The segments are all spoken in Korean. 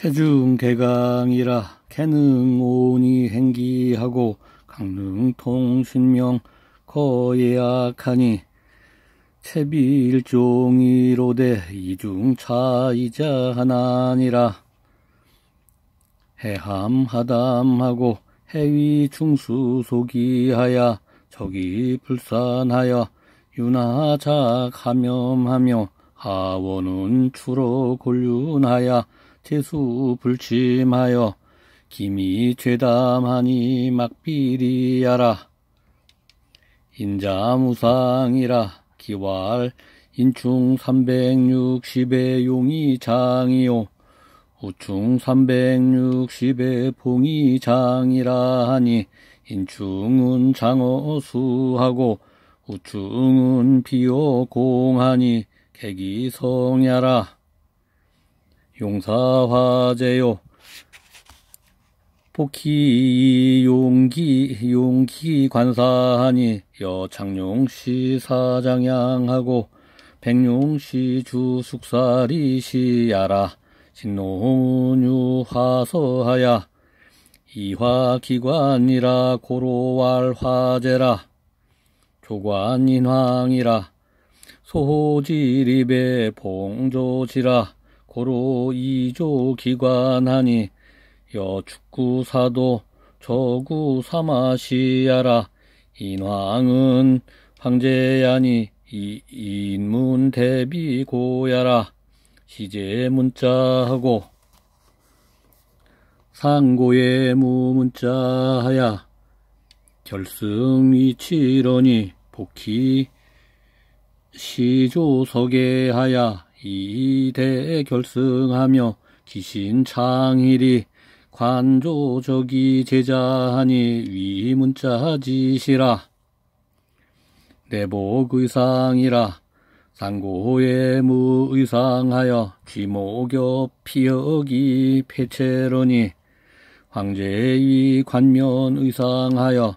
태중개강이라캐능오니 행기하고 강릉통신명 거예약하니 채비일종이로되 이중차이자 하나니라 해함하담하고 해위충수속이하야 적이 불산하여 유나자 감염하며 하원은 추로 곤륜하여 재수 불침하여 김이 죄담하니 막비리하라 인자무상이라 기왈 인충 360의 용이 장이요 우충 360의 봉이 장이라 하니 인충은 장어수하고 우충은 비어공하니 객이 성야라 용사화재요 포키 용기 용기 관사하니 여창룡시 사장양하고 백룡시 주숙사리시야라 신노유화서하야 이화기관이라 고로왈 화재라 조관인황이라 소호지리배 봉조지라 고로 이조 기관하니 여축구사도 저구 사마시야라 인왕은 황제야니 이, 인문 대비 고야라 시제 문자하고 상고의 무문자하야 결승 이치러니 복희 시조석에 하야 이대에 결승하며 기신 창일이 관조적이 제자하니 위문자지시라 내복의상이라 상고의 무의상하여 귀목엽 피역이 폐체로니 황제의 관면의상하여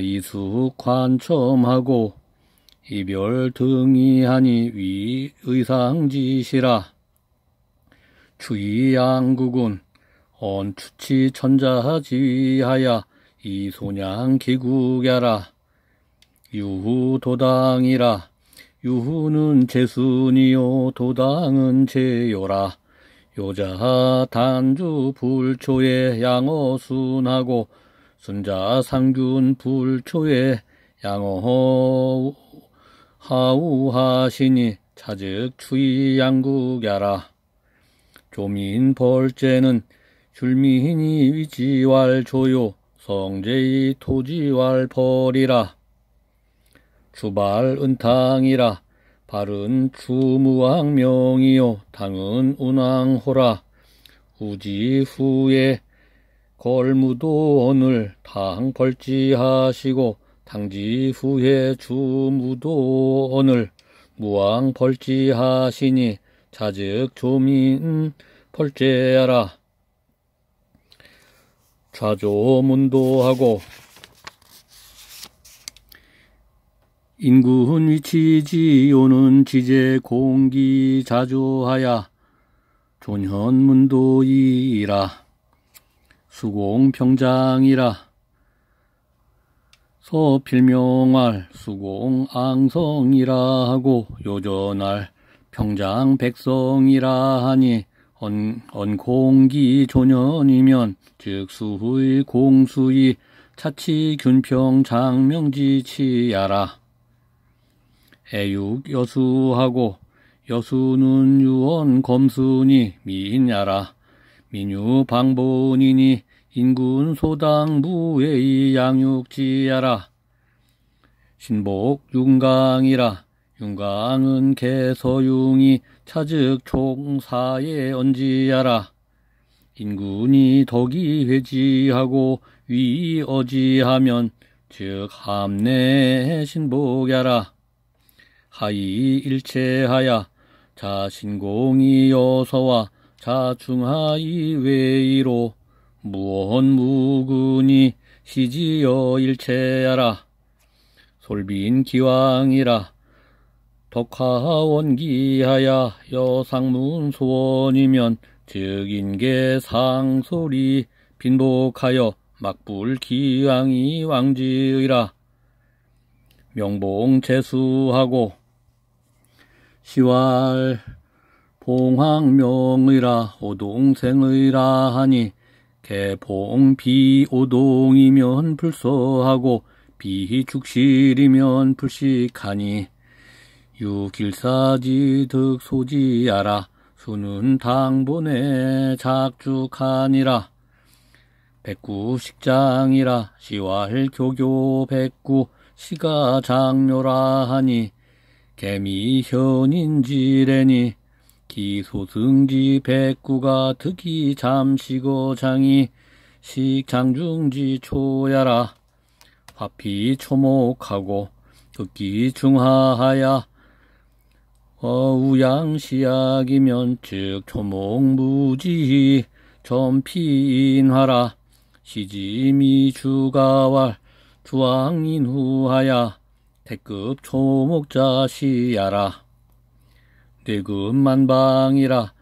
이수 관첨하고 이별 등이하니 위 의상지시라 주의 양국은 언추치 천자지하야 이소냥 기국야라 유후 도당이라 유후는 제순이요 도당은 제요라 요자 단주 불초에 양어순하고 순자 상균 불초에 양어 하우하시니 차즉 추이 양국야라. 조민 벌제는 줄민이 위지왈 조요 성제의 토지왈 벌이라. 주발 은탕이라 발은 주무왕명이요 당은 운왕호라. 우지 후에 걸무도 오늘 당 벌지하시고 당지 후에 주무도 오늘 무왕 벌지하시니 자즉 조민 벌제하라. 좌조문도하고 인구훈 위치지요는 지제 공기 자조하야 존현문도이라 수공평장이라 서 필명할 수공 앙성이라 하고 요전할 평장 백성이라 하니 언, 언공기 조년이면 즉 수의 공수이 차치 균평 장명지치야라 애육 여수하고 여수는 유언 검순이 미인야라 민유 방본이니 인군 소당 무예이 양육지야라 신복 윤강이라 윤강은 개서융이 차즉 총사에 언지하라 인군이 덕이 회지하고 위어지하면 즉 함내 신복야라 하이 일체하야 자신공이 여서와 자중하이 외이로 무언무근이 시지여 일체하라 솔빈 기왕이라 덕하원기하야 여상문 소원이면 즉인계 상소리 빈복하여 막불 기왕이 왕지의라 명봉 재수하고 시왈 봉황명의라 오동생의라 하니 개봉 비오동이면 불소하고 비희 축실이면 불식하니 유길사지득 소지하라 수는 당본에 작죽하니라 백구 식장이라 시왈 교교 백구 시가 장료라 하니 개미 현인지래니 기소승지 백구가 특이 잠시고 장이 식장중지 초야라 화피 초목하고 극기 중하하야 어, 우양시약이면 즉 초목무지 전피인화라 시지미 주가왈 주왕인후하야 태급 초목자시야라 뇌금만방이라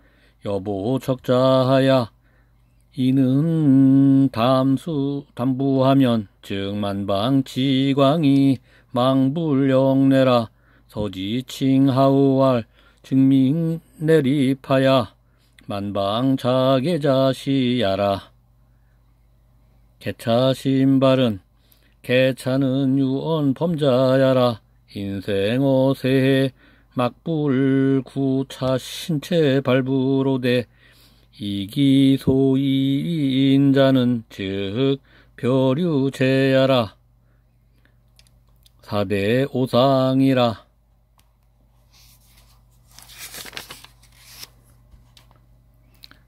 여보 적자하야 이는 담수 담부하면 즉만방지광이 망불영내라 서지칭하우알 증민내리파야 만방자계자시야라 개차신발은 개차는 유언 범자야라 인생어세 막불구차 신체 발부로돼 이기소이 인자는 즉 벼류제야라 사대 오상이라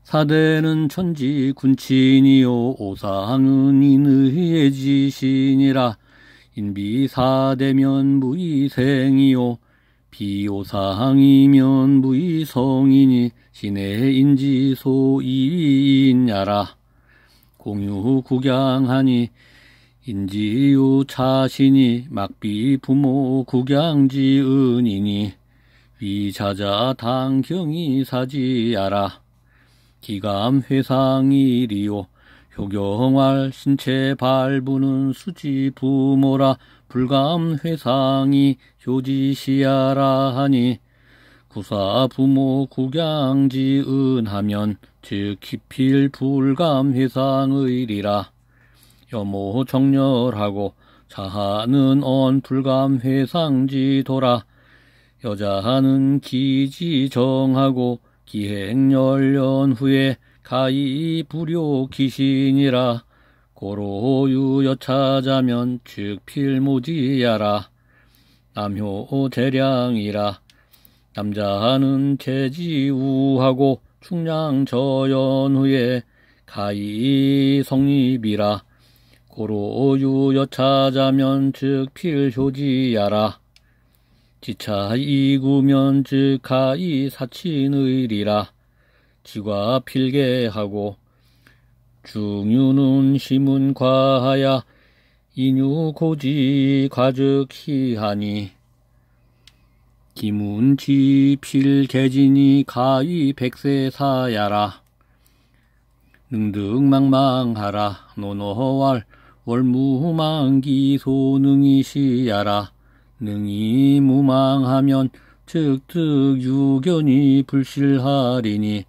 사대는 천지 군친이요 오상은 이의 지신이라 인비 사대면 무이생이요 비오사항이면 무이성이니 신의인지 소이인야라 공유국양하니 인지유 자신이 막비 부모 국양지은이니 위자자 당경이 사지야라 기감회상이리요 효경할 신체 발부는 수지 부모라 불감 회상이 효지시야라 하니 구사 부모 국양지 은하면 즉 기필 불감 회상의리라 여모 정렬하고 자하는 언 불감 회상지 돌아 여자하는 기지 정하고 기행 열년 후에 가이 불요 귀신이라 고로유여 찾아면 즉필무지야라 남효 대량이라 남자는 재지우하고 충량 저연 후에 가이 성립이라 고로유여 찾아면 즉필효지야라 지차 이구면 즉가이 사친의리라 지과 필계하고 중유는 심은 과하야 인유 고지 과즉히하니기문치 필계진이 가위 백세사야라 능득망망하라 노노활 월무망기 소능이시야라 능이 무망하면 즉득 유견이 불실하리니